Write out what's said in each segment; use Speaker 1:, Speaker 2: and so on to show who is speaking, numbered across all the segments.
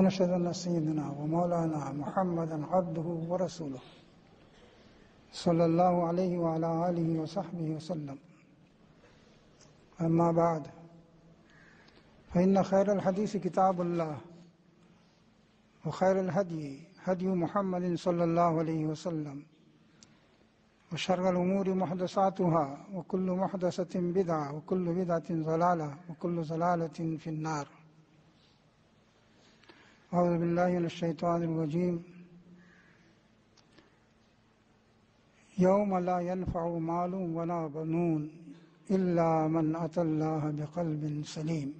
Speaker 1: ونشهد أن سيدنا ومولانا محمدا عبده ورسوله صلى الله عليه وعلى آله وصحبه وسلم أما بعد فإن خير الحديث كتاب الله وخير الهدي هدي محمد صلى الله عليه وسلم وشر الأمور محدثاتها وكل محدثة بدعة وكل بدعة ضلالة وكل ضلالة في النار أعوذ بالله من الشيطان الرجيم يوم لا ينفع مال ولا بنون إلا من أتى الله بقلب سليم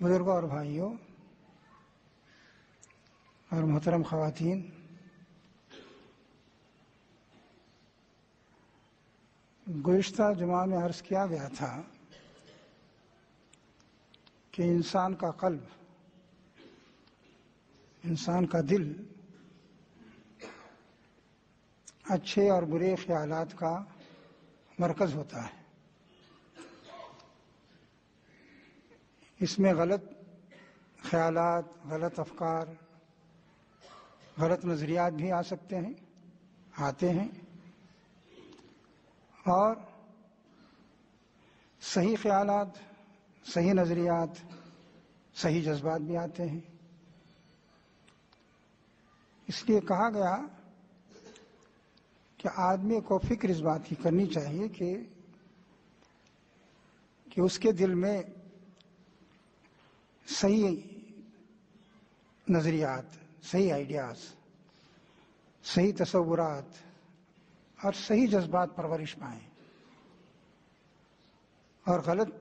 Speaker 1: बुजुर्गों اور भाइयों اور محترم خواتین گزشتہ جمعہ میں عرض کیا گیا تھا کہ انسان کا قلب انسان کا دل اچھے اور برے خیالات کا مرکز ہوتا ہے اس میں غلط خیالات غلط افکار غلط نظریات بھی آ سکتے ہیں آتے ہیں اور صحیح خیالات صحیح نظریات صحیح جذبات بھی آتے ہیں اس لیے کہا گیا کہ آدمی کو فکر اس بات کی کرنی چاہیے کہ کہ اس کے دل میں صحیح نظریات صحیح آئیڈیاز صحیح تصورات اور صحیح جذبات پرورش پائیں اور غلط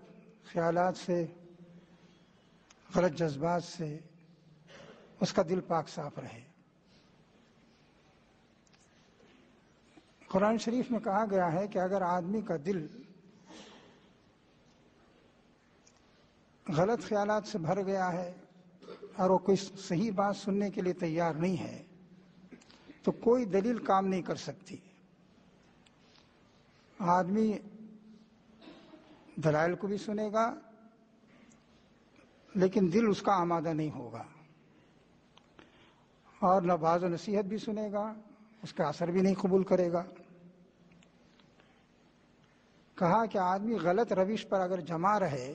Speaker 1: خیالات سے غلط جذبات سے اس کا دل پاک صاف رہے قرآن شریف میں کہا گیا ہے کہ اگر آدمی کا دل غلط خیالات سے بھر گیا ہے اور وہ کوئی صحیح بات سننے کے لیے تیار نہیں ہے تو کوئی دلیل کام نہیں کر سکتی آدمی دلائل کو بھی سنے گا لیکن دل اس کا آمادہ نہیں ہوگا اور نہ بعض و نصیحت بھی سنے گا اس کا اثر بھی نہیں قبول کرے گا کہا کہ آدمی غلط روش پر اگر جمع رہے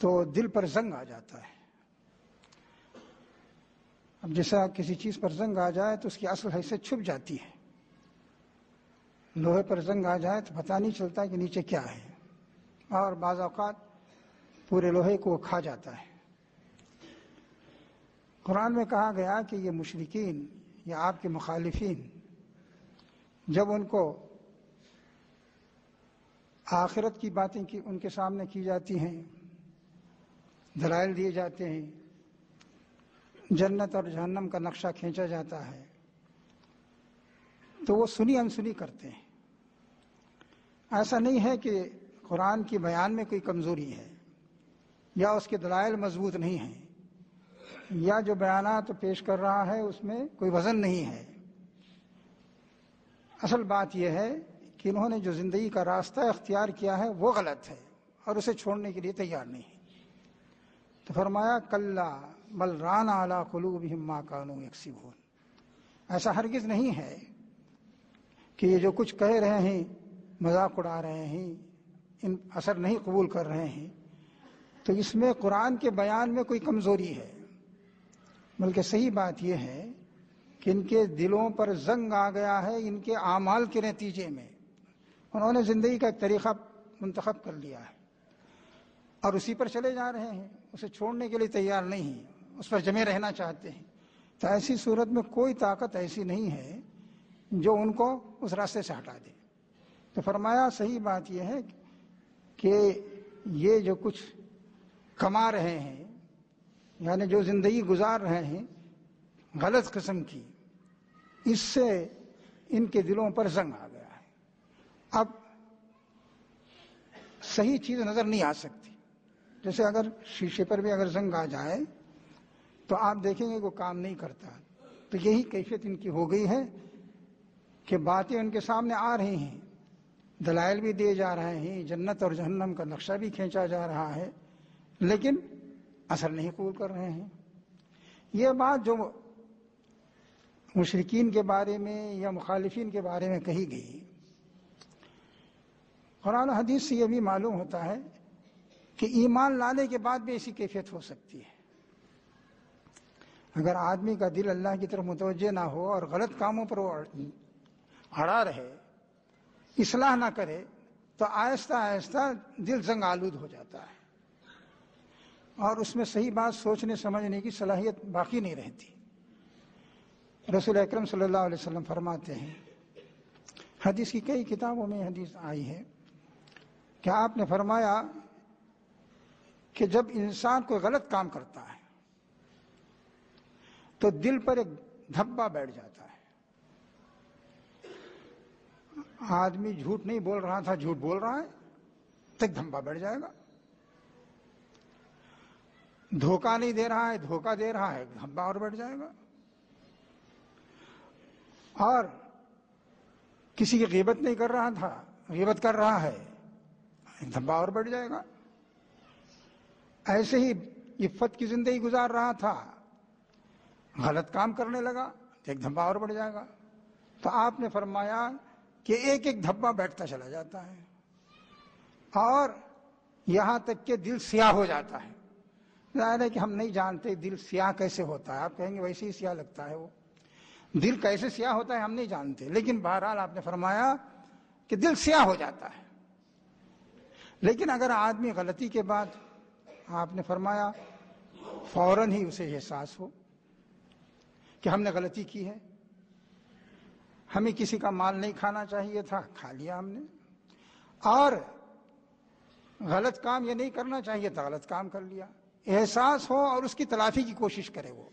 Speaker 1: تو دل پر زنگ آ جاتا ہے اب جیسا کسی چیز پر زنگ آ جائے تو اس کی اصل حیثیت چھپ جاتی ہے لوہے پر زنگ آ جائے تو پتہ نہیں چلتا کہ نیچے کیا ہے اور بعض اوقات پورے لوہے کو کھا جاتا ہے قرآن میں کہا گیا کہ یہ مشرقین یا آپ کے مخالفین جب ان کو آخرت کی باتیں کی ان کے سامنے کی جاتی ہیں دلائل دیے جاتے ہیں جنت اور جہنم کا نقشہ کھینچا جاتا ہے تو وہ سنی انسنی کرتے ہیں ایسا نہیں ہے کہ قرآن کی بیان میں کوئی کمزوری ہے یا اس کے دلائل مضبوط نہیں ہیں یا جو بیانات پیش کر رہا ہے اس میں کوئی وزن نہیں ہے اصل بات یہ ہے کہ انہوں نے جو زندگی کا راستہ اختیار کیا ہے وہ غلط ہے اور اسے چھوڑنے کے لیے تیار نہیں ہے تو فرمایا کل اعلیٰ قلوب ہما کانو یک ایسا ہرگز نہیں ہے کہ یہ جو کچھ کہہ رہے ہیں مذاق اڑا رہے ہیں ان اثر نہیں قبول کر رہے ہیں تو اس میں قرآن کے بیان میں کوئی کمزوری ہے بلکہ صحیح بات یہ ہے کہ ان کے دلوں پر زنگ آ گیا ہے ان کے اعمال کے نتیجے میں انہوں نے زندگی کا ایک طریقہ منتخب کر لیا ہے اور اسی پر چلے جا رہے ہیں اسے چھوڑنے کے لیے تیار نہیں ہیں اس پر جمے رہنا چاہتے ہیں تو ایسی صورت میں کوئی طاقت ایسی نہیں ہے جو ان کو اس راستے سے ہٹا دے تو فرمایا صحیح بات یہ ہے کہ یہ جو کچھ کما رہے ہیں یعنی جو زندگی گزار رہے ہیں غلط قسم کی اس سے ان کے دلوں پر زنگ آ گیا ہے اب صحیح چیز نظر نہیں آ سکتی جیسے اگر شیشے پر بھی اگر زنگ آ جائے تو آپ دیکھیں گے وہ کام نہیں کرتا تو یہی کیفیت ان کی ہو گئی ہے کہ باتیں ان کے سامنے آ رہی ہیں دلائل بھی دیے جا رہے ہیں جنت اور جہنم کا نقشہ بھی کھینچا جا رہا ہے لیکن اثر نہیں قبول کر رہے ہیں یہ بات جو مشرقین کے بارے میں یا مخالفین کے بارے میں کہی گئی قرآن و حدیث سے یہ بھی معلوم ہوتا ہے کہ ایمان لانے کے بعد بھی ایسی کیفیت ہو سکتی ہے اگر آدمی کا دل اللہ کی طرف متوجہ نہ ہو اور غلط کاموں پر وہ اڑا رہے اصلاح نہ کرے تو آہستہ آہستہ دل زنگ آلود ہو جاتا ہے اور اس میں صحیح بات سوچنے سمجھنے کی صلاحیت باقی نہیں رہتی رسول اکرم صلی اللہ علیہ وسلم فرماتے ہیں حدیث کی کئی کتابوں میں حدیث آئی ہے کہ آپ نے فرمایا کہ جب انسان کوئی غلط کام کرتا ہے تو دل پر ایک دھبا بیٹھ جاتا آدمی جھوٹ نہیں بول رہا تھا جھوٹ بول رہا ہے تو ایک دھمبا بیٹھ جائے گا دھوکا نہیں دے رہا ہے دھوکہ دے رہا ہے دھمبا اور بیٹھ جائے گا اور کسی کی غیبت نہیں کر رہا تھا غیبت کر رہا ہے دھمبا اور بڑھ جائے گا ایسے ہی عفت کی زندگی گزار رہا تھا غلط کام کرنے لگا تو ایک دھمبا اور بڑھ جائے گا تو آپ نے فرمایا کہ ایک ایک دھبا بیٹھتا چلا جاتا ہے اور یہاں تک کہ دل سیاہ ہو جاتا ہے ظاہر ہے کہ ہم نہیں جانتے دل سیاہ کیسے ہوتا ہے آپ کہیں گے ویسے ہی سیاہ لگتا ہے وہ دل کیسے سیاہ ہوتا ہے ہم نہیں جانتے لیکن بہرحال آپ نے فرمایا کہ دل سیاہ ہو جاتا ہے لیکن اگر آدمی غلطی کے بعد آپ نے فرمایا فوراً ہی اسے احساس ہو کہ ہم نے غلطی کی ہے ہمیں کسی کا مال نہیں کھانا چاہیے تھا کھا لیا ہم نے اور غلط کام یہ نہیں کرنا چاہیے تھا غلط کام کر لیا احساس ہو اور اس کی تلافی کی کوشش کرے وہ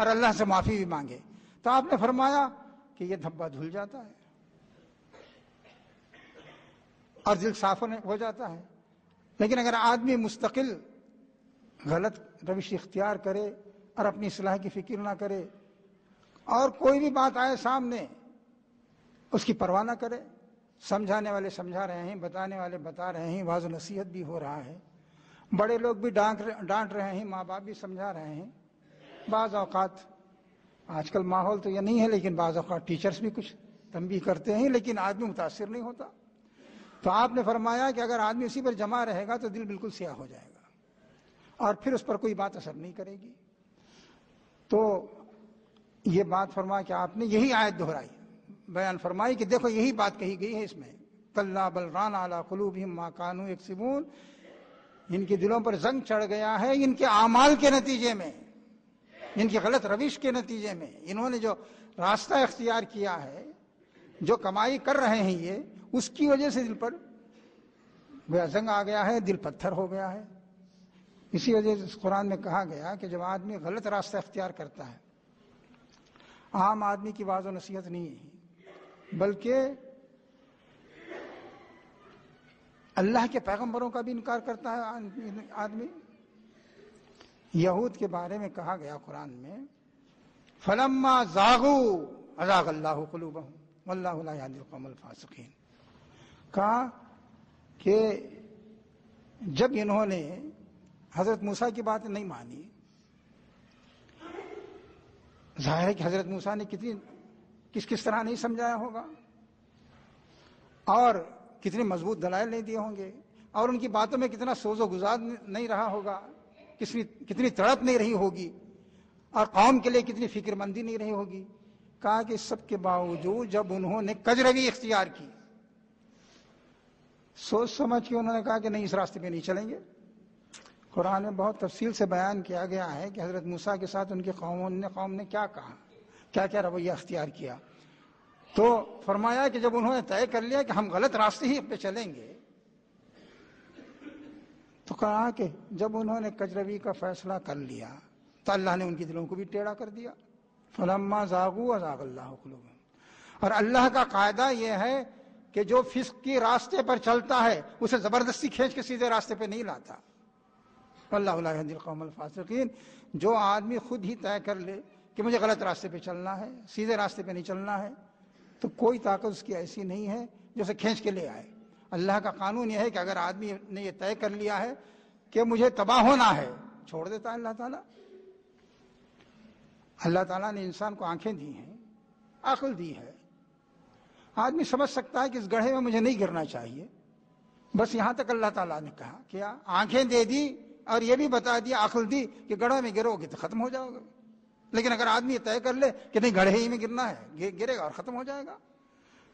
Speaker 1: اور اللہ سے معافی بھی مانگے تو آپ نے فرمایا کہ یہ دھبا دھل جاتا ہے اور دل صاف ہو جاتا ہے لیکن اگر آدمی مستقل غلط روش اختیار کرے اور اپنی اصلاح کی فکر نہ کرے اور کوئی بھی بات آئے سامنے اس کی پرواہ نہ کرے سمجھانے والے سمجھا رہے ہیں بتانے والے بتا رہے ہیں واضح نصیحت بھی ہو رہا ہے بڑے لوگ بھی ڈانٹ ڈانٹ رہے ہیں ماں باپ بھی سمجھا رہے ہیں بعض اوقات آج کل ماحول تو یہ نہیں ہے لیکن بعض اوقات ٹیچرز بھی کچھ تنبیہ کرتے ہیں لیکن آدمی متاثر نہیں ہوتا تو آپ نے فرمایا کہ اگر آدمی اسی پر جمع رہے گا تو دل بالکل سیاہ ہو جائے گا اور پھر اس پر کوئی بات اثر نہیں کرے گی تو یہ بات فرما کہ آپ نے یہی آیت دہرائی بیان فرمائی کہ دیکھو یہی بات کہی گئی ہے اس میں کل بلران اعلیٰ قلوب ما کانو ایک ان کے دلوں پر زنگ چڑھ گیا ہے ان کے اعمال کے نتیجے میں ان کی غلط روش کے نتیجے میں انہوں نے جو راستہ اختیار کیا ہے جو کمائی کر رہے ہیں یہ اس کی وجہ سے دل پر گویا زنگ آ گیا ہے دل پتھر ہو گیا ہے اسی وجہ سے اس قرآن میں کہا گیا کہ جب آدمی غلط راستہ اختیار کرتا ہے عام آدمی کی واضح نصیحت نہیں ہے بلکہ اللہ کے پیغمبروں کا بھی انکار کرتا ہے آدمی یہود کے بارے میں کہا گیا قرآن میں الفاسقین کہا کہ جب انہوں نے حضرت موسیٰ کی بات نہیں مانی ظاہر ہے کہ حضرت موسا نے کتنی کس کس طرح نہیں سمجھایا ہوگا اور کتنے مضبوط دلائل نہیں دیے ہوں گے اور ان کی باتوں میں کتنا سوز و گزار نہیں رہا ہوگا کتنی کتنی تڑپ نہیں رہی ہوگی اور قوم کے لیے کتنی فکر مندی نہیں رہی ہوگی کہا کہ سب کے باوجود جب انہوں نے کجروی اختیار کی سوچ سمجھ کے انہوں نے کہا کہ نہیں اس راستے پہ نہیں چلیں گے قرآن میں بہت تفصیل سے بیان کیا گیا ہے کہ حضرت موسیٰ کے ساتھ ان کے قوم قوم نے کیا کہا کیا کیا رویہ اختیار کیا تو فرمایا کہ جب انہوں نے طے کر لیا کہ ہم غلط راستے ہی پہ چلیں گے تو کہا کہ جب انہوں نے کجروی کا فیصلہ کر لیا تو اللہ نے ان کے دلوں کو بھی ٹیڑھا کر دیا فلما زاغو ازاغ اللہ قلوب اور اللہ کا قاعدہ یہ ہے کہ جو فسق کی راستے پر چلتا ہے اسے زبردستی کھینچ کے سیدھے راستے پہ نہیں لاتا اللہ الحدی القوم الفاصین جو آدمی خود ہی طے کر لے کہ مجھے غلط راستے پہ چلنا ہے سیدھے راستے پہ نہیں چلنا ہے تو کوئی طاقت اس کی ایسی نہیں ہے جو اسے کھینچ کے لے آئے اللہ کا قانون یہ ہے کہ اگر آدمی نے یہ طے کر لیا ہے کہ مجھے تباہ ہونا ہے چھوڑ دیتا ہے اللہ تعالیٰ اللہ تعالیٰ نے انسان کو آنکھیں دی ہیں عقل دی ہے آدمی سمجھ سکتا ہے کہ اس گڑھے میں مجھے نہیں گرنا چاہیے بس یہاں تک اللہ تعالیٰ نے کہا کیا آنکھیں دے دی اور یہ بھی بتا دیا عقل دی کہ گڑھے میں گرو گے تو ختم ہو جاؤ گے لیکن اگر آدمی طے کر لے کہ نہیں گڑھے ہی میں گرنا ہے گرے گا اور ختم ہو جائے گا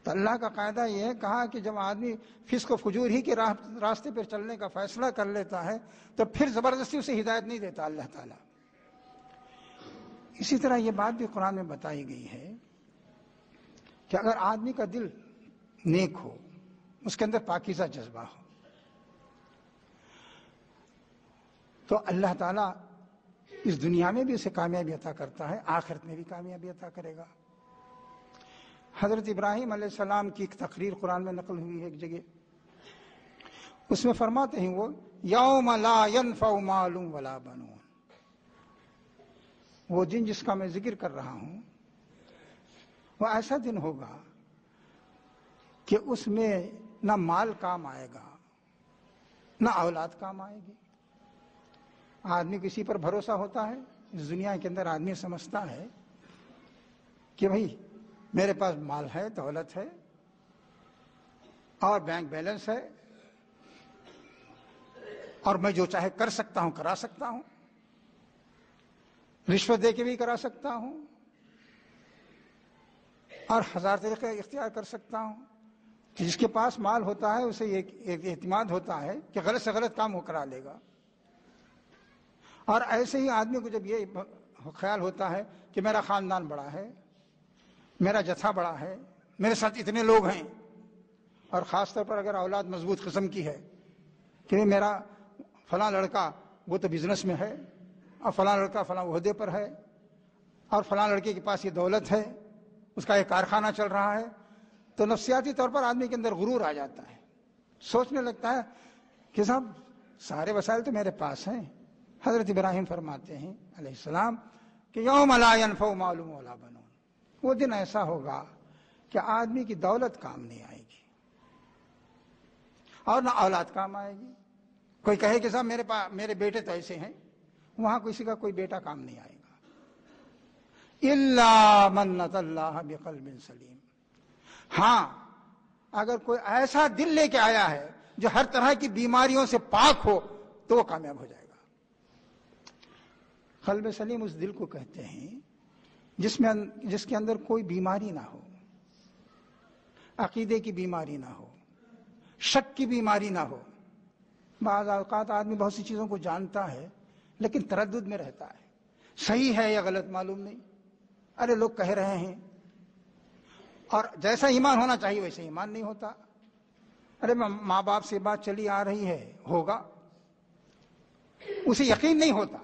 Speaker 1: تو اللہ کا قاعدہ یہ ہے کہا کہ جب آدمی فس کو فجور ہی کے راستے پر چلنے کا فیصلہ کر لیتا ہے تو پھر زبردستی اسے ہدایت نہیں دیتا اللہ تعالیٰ اسی طرح یہ بات بھی قرآن میں بتائی گئی ہے کہ اگر آدمی کا دل نیک ہو اس کے اندر پاکیزہ جذبہ ہو تو اللہ تعالیٰ اس دنیا میں بھی اسے کامیابی عطا کرتا ہے آخرت میں بھی کامیابی عطا کرے گا حضرت ابراہیم علیہ السلام کی ایک تقریر قرآن میں نقل ہوئی ہے ایک جگہ اس میں فرماتے ہیں وہ یوم لا ینفع ولا بنون وہ دن جس کا میں ذکر کر رہا ہوں وہ ایسا دن ہوگا کہ اس میں نہ مال کام آئے گا نہ اولاد کام آئے گی آدمی کو اسی پر بھروسہ ہوتا ہے اس دنیا کے اندر آدمی سمجھتا ہے کہ بھائی میرے پاس مال ہے دولت ہے اور بینک بیلنس ہے اور میں جو چاہے کر سکتا ہوں کرا سکتا ہوں رشوت دے کے بھی کرا سکتا ہوں اور ہزار طریقے اختیار کر سکتا ہوں جس کے پاس مال ہوتا ہے اسے اعتماد ہوتا ہے کہ غلط سے غلط کام وہ کرا لے گا اور ایسے ہی آدمی کو جب یہ خیال ہوتا ہے کہ میرا خاندان بڑا ہے میرا جتھا بڑا ہے میرے ساتھ اتنے لوگ ہیں اور خاص طور پر اگر اولاد مضبوط قسم کی ہے کہ میرا فلاں لڑکا وہ تو بزنس میں ہے اور فلاں لڑکا فلاں عہدے پر ہے اور فلاں لڑکے کے پاس یہ دولت ہے اس کا یہ کارخانہ چل رہا ہے تو نفسیاتی طور پر آدمی کے اندر غرور آ جاتا ہے سوچنے لگتا ہے کہ صاحب سارے وسائل تو میرے پاس ہیں حضرت ابراہیم فرماتے ہیں علیہ السلام کہ یوم لا ینفع معلوم ولا بنون وہ دن ایسا ہوگا کہ آدمی کی دولت کام نہیں آئے گی اور نہ اولاد کام آئے گی کوئی کہے کہ صاحب میرے پاس میرے بیٹے تو ایسے ہیں وہاں کسی کا کوئی بیٹا کام نہیں آئے گا منت اللہ بقلب سلیم ہاں اگر کوئی ایسا دل لے کے آیا ہے جو ہر طرح کی بیماریوں سے پاک ہو تو وہ کامیاب ہو جائے گا قلب سلیم اس دل کو کہتے ہیں جس میں جس کے اندر کوئی بیماری نہ ہو عقیدے کی بیماری نہ ہو شک کی بیماری نہ ہو بعض اوقات آدمی بہت سی چیزوں کو جانتا ہے لیکن تردد میں رہتا ہے صحیح ہے یا غلط معلوم نہیں ارے لوگ کہہ رہے ہیں اور جیسا ایمان ہونا چاہیے ویسے ایمان نہیں ہوتا ارے ماں باپ سے بات چلی آ رہی ہے ہوگا اسے یقین نہیں ہوتا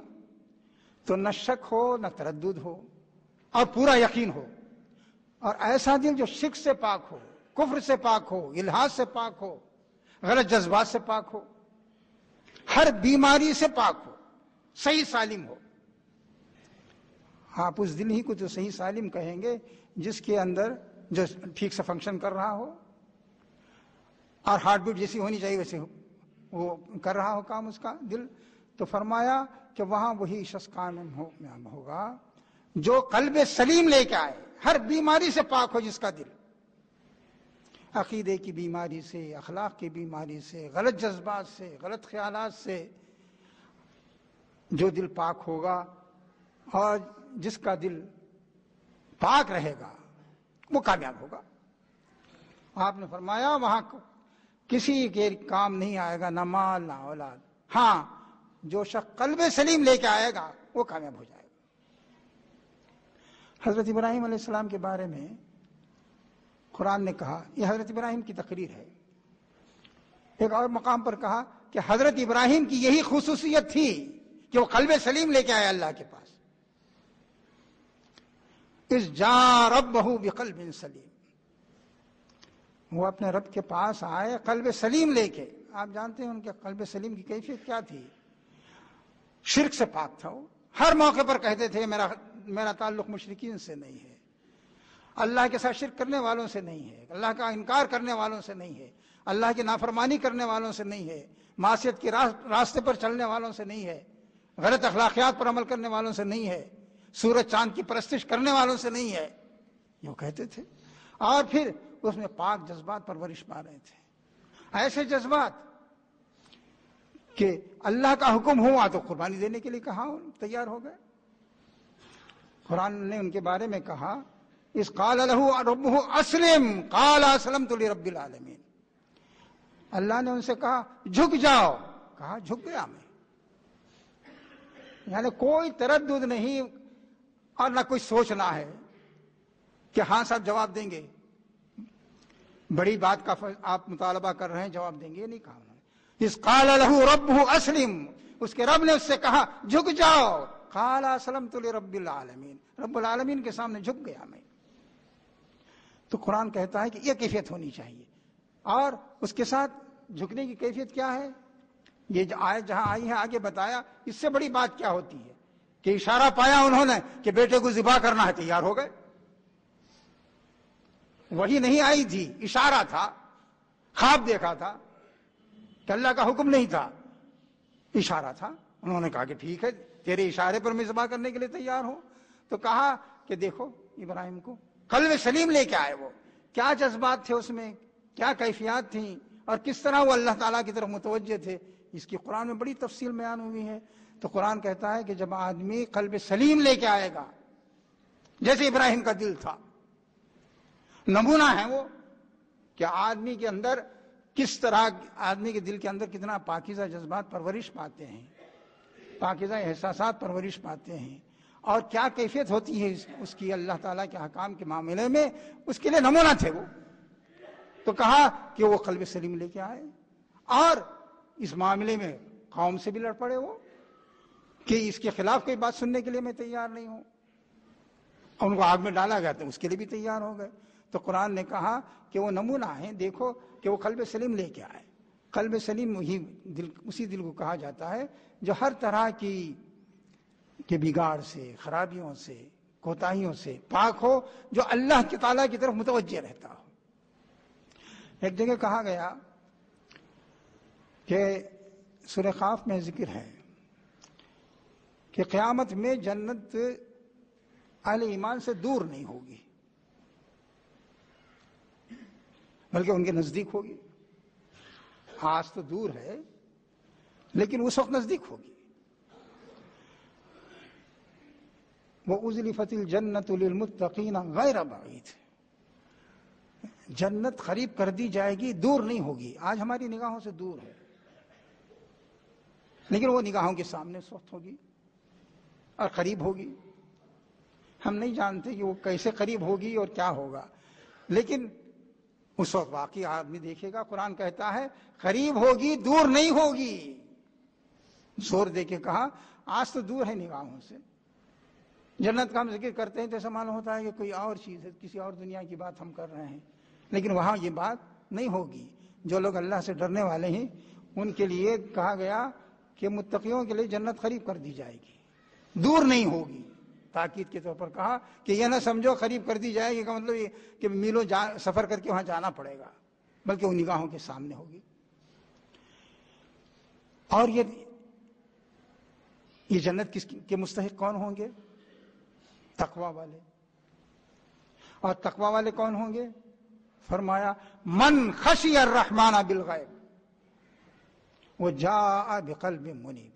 Speaker 1: تو نہ شک ہو نہ تردد ہو اور پورا یقین ہو اور ایسا دل جو شک سے پاک ہو کفر سے پاک ہو الحاظ سے پاک ہو غلط جذبات سے پاک ہو ہر بیماری سے پاک ہو صحیح سالم ہو آپ اس دل ہی کو جو صحیح سالم کہیں گے جس کے اندر جو ٹھیک سے فنکشن کر رہا ہو اور ہارڈ بیٹ جیسی ہونی چاہیے ویسے وہ کر رہا ہو کام اس کا دل تو فرمایا کہ وہاں وہی شسکان ہوگا جو قلب سلیم لے کے آئے ہر بیماری سے پاک ہو جس کا دل عقیدے کی بیماری سے اخلاق کی بیماری سے غلط جذبات سے غلط خیالات سے جو دل پاک ہوگا اور جس کا دل پاک رہے گا وہ کامیاب ہوگا آپ نے فرمایا وہاں کسی کے کام نہیں آئے گا نہ نہ مال اولاد ہاں جو شخص قلب سلیم لے کے آئے گا وہ کامیاب ہو جائے گا حضرت ابراہیم علیہ السلام کے بارے میں قرآن نے کہا یہ حضرت ابراہیم کی تقریر ہے ایک اور مقام پر کہا کہ حضرت ابراہیم کی یہی خصوصیت تھی کہ وہ قلب سلیم لے کے آئے اللہ کے پاس اس جا رب بہو سلیم وہ اپنے رب کے پاس آئے قلب سلیم لے کے آپ جانتے ہیں ان کے قلب سلیم کی کیفیت کیا تھی شرک سے پاک تھا وہ ہر موقع پر کہتے تھے میرا میرا تعلق مشرقین سے نہیں ہے اللہ کے ساتھ شرک کرنے والوں سے نہیں ہے اللہ کا انکار کرنے والوں سے نہیں ہے اللہ کی نافرمانی کرنے والوں سے نہیں ہے معاشیت کے راستے پر چلنے والوں سے نہیں ہے غلط اخلاقیات پر عمل کرنے والوں سے نہیں ہے سورج چاند کی پرستش کرنے والوں سے نہیں ہے جو کہتے تھے اور پھر اس میں پاک جذبات پر ورش پا رہے تھے ایسے جذبات کہ اللہ کا حکم ہوا تو قربانی دینے کے لیے کہا تیار ہو گئے قرآن نے ان کے بارے میں کہا اس قال اسلم کال رب العالمین اللہ نے ان سے کہا جھک جاؤ کہا جھک گیا میں یعنی کوئی تردد نہیں اور نہ کوئی سوچنا ہے کہ ہاں صاحب جواب دیں گے بڑی بات کا آپ مطالبہ کر رہے ہیں جواب دیں گے یہ نہیں کہا قال له ربه اسلم اس کے رب نے اس سے کہا جھک جاؤ کالا سلم تو رب رب العالمین کے سامنے جھک گیا میں تو قرآن کہتا ہے کہ یہ کیفیت ہونی چاہیے اور اس کے ساتھ جھکنے کی کیفیت کیا ہے یہ آئے جہاں آئی ہے آگے بتایا اس سے بڑی بات کیا ہوتی ہے کہ اشارہ پایا انہوں نے کہ بیٹے کو ذبح کرنا ہے تیار ہو گئے وہی نہیں آئی تھی اشارہ تھا خواب دیکھا تھا اللہ کا حکم نہیں تھا اشارہ تھا انہوں نے کہا کہ ٹھیک ہے تیرے اشارے پر میں کرنے کے لیے تیار ہوں تو کہا کہ دیکھو ابراہیم کو قلب سلیم لے کے آئے وہ کیا جذبات تھے اس میں کیا کیفیات تھیں اور کس طرح وہ اللہ تعالیٰ کی طرف متوجہ تھے اس کی قرآن میں بڑی تفصیل بیان ہوئی ہے تو قرآن کہتا ہے کہ جب آدمی قلب سلیم لے کے آئے گا جیسے ابراہیم کا دل تھا نمونہ ہے وہ کہ آدمی کے اندر کس طرح آدمی کے دل کے اندر کتنا پاکیزہ جذبات پرورش پاتے ہیں پاکیزہ احساسات پرورش پاتے ہیں اور کیا کیفیت ہوتی ہے اس کی اللہ تعالیٰ کے حکام کے معاملے میں اس کے نمونہ تھے وہ وہ تو کہا کہ قلب سلیم لے کے آئے اور اس معاملے میں قوم سے بھی لڑ پڑے وہ کہ اس کے خلاف کوئی بات سننے کے لیے میں تیار نہیں ہوں ان کو آگ میں ڈالا گیا تو اس کے لیے بھی تیار ہو گئے تو قرآن نے کہا کہ وہ نمونہ ہیں دیکھو کہ وہ قلب سلیم لے کے آئے قلب سلیم دل اسی دل کو کہا جاتا ہے جو ہر طرح کی کے بگاڑ سے خرابیوں سے کوتاہیوں سے پاک ہو جو اللہ کے تعالیٰ کی طرف متوجہ رہتا ہو ایک جگہ کہا گیا کہ سرخاف میں ذکر ہے کہ قیامت میں جنت اہل ایمان سے دور نہیں ہوگی بلکہ ان کے نزدیک ہوگی آج تو دور ہے لیکن اس وقت نزدیک ہوگی وہ ازلی فتل جنت المتقین غیر جنت قریب کر دی جائے گی دور نہیں ہوگی آج ہماری نگاہوں سے دور ہے لیکن وہ نگاہوں کے سامنے اس وقت ہوگی اور قریب ہوگی ہم نہیں جانتے کہ وہ کیسے قریب ہوگی اور کیا ہوگا لیکن اس وقت واقعی آدمی دیکھے گا قرآن کہتا ہے قریب ہوگی دور نہیں ہوگی زور دے کے کہا آج تو دور ہے نگاہوں سے جنت کا ہم ذکر کرتے ہیں تو معلوم ہوتا ہے کہ کوئی اور چیز ہے کسی اور دنیا کی بات ہم کر رہے ہیں لیکن وہاں یہ بات نہیں ہوگی جو لوگ اللہ سے ڈرنے والے ہیں ان کے لیے کہا گیا کہ متقیوں کے لیے جنت قریب کر دی جائے گی دور نہیں ہوگی تاکید کے طور پر کہا کہ یہ نہ سمجھو خریب کر دی جائے گی کا مطلب یہ کہ میلوں سفر کر کے وہاں جانا پڑے گا بلکہ وہ نگاہوں کے سامنے ہوگی اور یہ یہ جنت کس کے مستحق کون ہوں گے تقوا والے اور تقوا والے کون ہوں گے فرمایا من خشی الرحمانہ بالغیب وہ جا بقلب منیب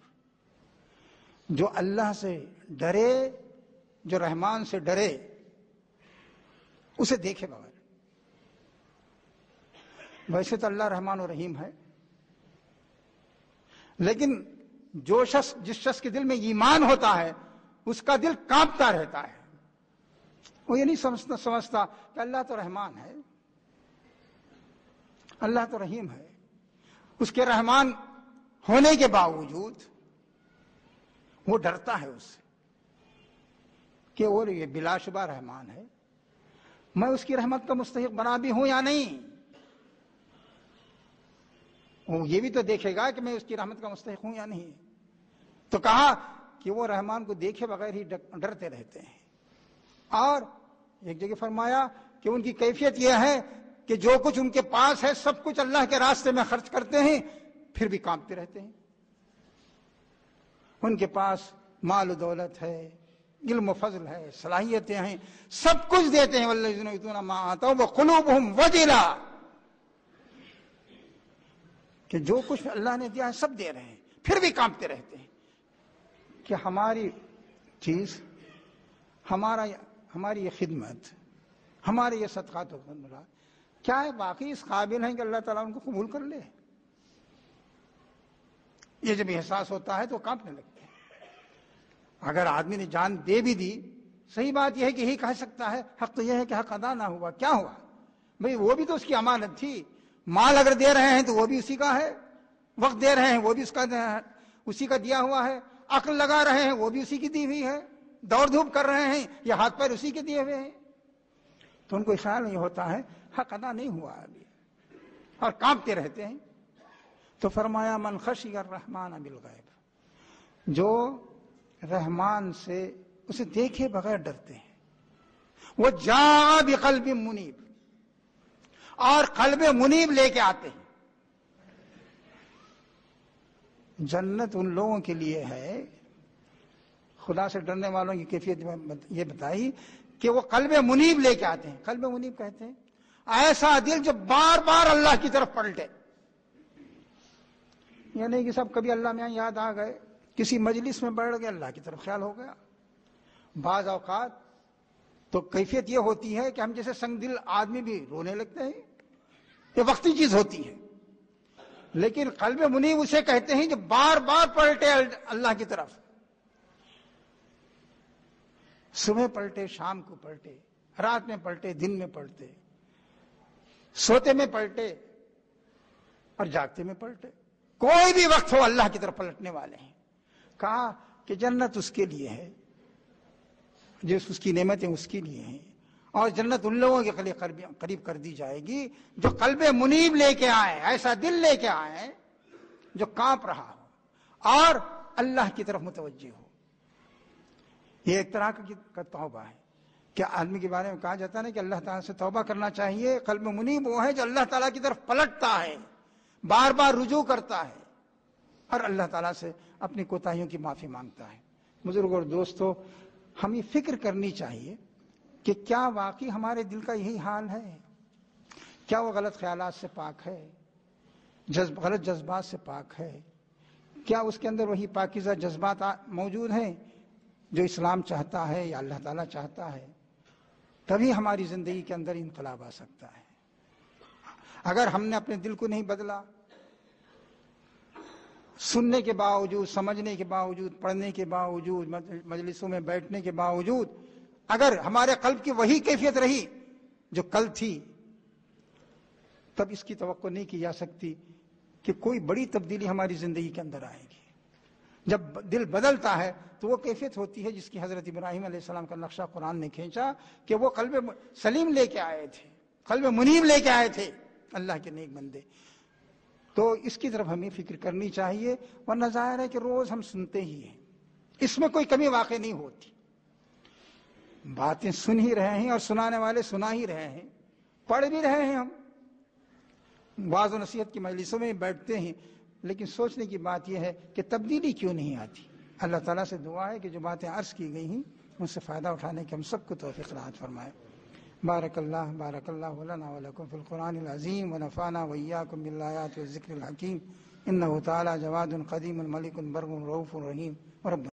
Speaker 1: جو اللہ سے ڈرے جو رحمان سے ڈرے اسے دیکھے بغیر ویسے تو اللہ رحمان و رحیم ہے لیکن جو شخص جس شخص کے دل میں ایمان ہوتا ہے اس کا دل کانپتا رہتا ہے وہ یہ نہیں سمجھتا کہ اللہ تو رحمان ہے اللہ تو رحیم ہے اس کے رحمان ہونے کے باوجود وہ ڈرتا ہے اس سے کہ وہ یہ شبہ رحمان ہے میں اس کی رحمت کا مستحق بنا بھی ہوں یا نہیں وہ یہ بھی تو دیکھے گا کہ میں اس کی رحمت کا مستحق ہوں یا نہیں تو کہا کہ وہ رحمان کو دیکھے بغیر ہی ڈرتے رہتے ہیں اور ایک جگہ فرمایا کہ ان کی کیفیت یہ ہے کہ جو کچھ ان کے پاس ہے سب کچھ اللہ کے راستے میں خرچ کرتے ہیں پھر بھی کامتے رہتے ہیں ان کے پاس مال و دولت ہے علم و فضل ہے صلاحیتیں ہیں سب کچھ دیتے ہیں اللہ جنہوں ماں آتا ہوں قلوب ہوں وجیلا کہ جو کچھ اللہ نے دیا ہے سب دے رہے ہیں پھر بھی کانپتے رہتے ہیں کہ ہماری چیز ہمارا ہماری یہ خدمت ہمارے یہ صدقات و کیا ہے باقی اس قابل ہیں کہ اللہ تعالیٰ ان کو قبول کر لے یہ جب احساس ہوتا ہے تو کانپنے لگتا ہے اگر آدمی نے جان دے بھی دی صحیح بات یہ ہے کہ یہی کہہ سکتا ہے حق تو یہ ہے کہ حق ادا نہ ہوا کیا ہوا بھائی وہ بھی تو اس کی امانت تھی مال اگر دے رہے ہیں تو وہ بھی اسی کا ہے وقت دے رہے ہیں وہ بھی اس کا اسی کا دیا ہوا ہے عقل لگا رہے ہیں وہ بھی اسی کی دی ہوئی ہے دوڑ دھوپ کر رہے ہیں یا ہاتھ پیر اسی کے دیے ہوئے ہیں تو ان کو خیال نہیں ہوتا ہے حق ادا نہیں ہوا ابھی اور کانپتے رہتے ہیں تو فرمایا من خشی الرحمن بالغیب جو رحمان سے اسے دیکھے بغیر ڈرتے ہیں وہ جا بھی قلب منیب اور قلب منیب لے کے آتے ہیں جنت ان لوگوں کے لیے ہے خدا سے ڈرنے والوں کی کیفیت یہ بتائی کہ وہ قلب منیب لے کے آتے ہیں قلب منیب کہتے ہیں ایسا دل جو بار بار اللہ کی طرف پلٹے یعنی کہ سب کبھی اللہ میں یاد آ گئے کسی مجلس میں بڑھ گیا اللہ کی طرف خیال ہو گیا بعض اوقات تو کیفیت یہ ہوتی ہے کہ ہم جیسے سنگ دل آدمی بھی رونے لگتے ہیں یہ وقتی چیز ہوتی ہے لیکن قلب منیب اسے کہتے ہیں جو بار بار پلٹے اللہ کی طرف صبح پلٹے شام کو پلٹے رات میں پلٹے دن میں پلٹے سوتے میں پلٹے اور جاگتے میں پلٹے کوئی بھی وقت ہو اللہ کی طرف پلٹنے والے ہیں کہا کہ جنت اس کے لیے ہے جس اس کی نعمتیں اس کے لیے ہیں اور جنت ان لوگوں کے قریب کر دی جائے گی جو قلب منیب لے کے آئے ایسا دل لے کے آئے جو کانپ رہا ہو اور اللہ کی طرف متوجہ ہو یہ ایک طرح کا توبہ ہے کیا آدمی کے بارے میں کہا جاتا ہے کہ اللہ تعالیٰ سے توبہ کرنا چاہیے قلب منیب وہ ہے جو اللہ تعالیٰ کی طرف پلٹتا ہے بار بار رجوع کرتا ہے اللہ تعالیٰ سے اپنی کوتاہیوں کی معافی مانگتا ہے بزرگ اور دوستو ہمیں فکر کرنی چاہیے کہ کیا واقعی ہمارے دل کا یہی حال ہے کیا وہ غلط خیالات سے پاک ہے غلط جذبات سے پاک ہے کیا اس کے اندر وہی پاکیزہ جذبات موجود ہیں جو اسلام چاہتا ہے یا اللہ تعالیٰ چاہتا ہے تبھی ہماری زندگی کے اندر انقلاب آ سکتا ہے اگر ہم نے اپنے دل کو نہیں بدلا سننے کے باوجود سمجھنے کے باوجود پڑھنے کے باوجود مجلسوں میں بیٹھنے کے باوجود اگر ہمارے قلب کی وہی کیفیت رہی جو کل تھی تب اس کی توقع نہیں کی جا سکتی کہ کوئی بڑی تبدیلی ہماری زندگی کے اندر آئے گی جب دل بدلتا ہے تو وہ کیفیت ہوتی ہے جس کی حضرت ابراہیم علیہ السلام کا نقشہ قرآن نے کھینچا کہ وہ قلب سلیم لے کے آئے تھے قلب منیم لے کے آئے تھے اللہ کے نیک بندے تو اس کی طرف ہمیں فکر کرنی چاہیے ورنہ ظاہر ہے کہ روز ہم سنتے ہی ہیں اس میں کوئی کمی واقع نہیں ہوتی باتیں سن ہی رہے ہیں اور سنانے والے سنا ہی رہے ہیں پڑھ بھی رہے ہیں ہم بعض و نصیحت کی مجلسوں میں بیٹھتے ہیں لیکن سوچنے کی بات یہ ہے کہ تبدیلی کیوں نہیں آتی اللہ تعالیٰ سے دعا ہے کہ جو باتیں عرض کی گئی ہیں ان سے فائدہ اٹھانے کے ہم سب کو توفیق رات فرمائے بارک اللہ بارک اللہ علم القرآن العظیم ونفانہ ویاکم الکر الحکیم اللہ تعالیٰ جواد القدیم الملک البرغ الرف الرحیم ورب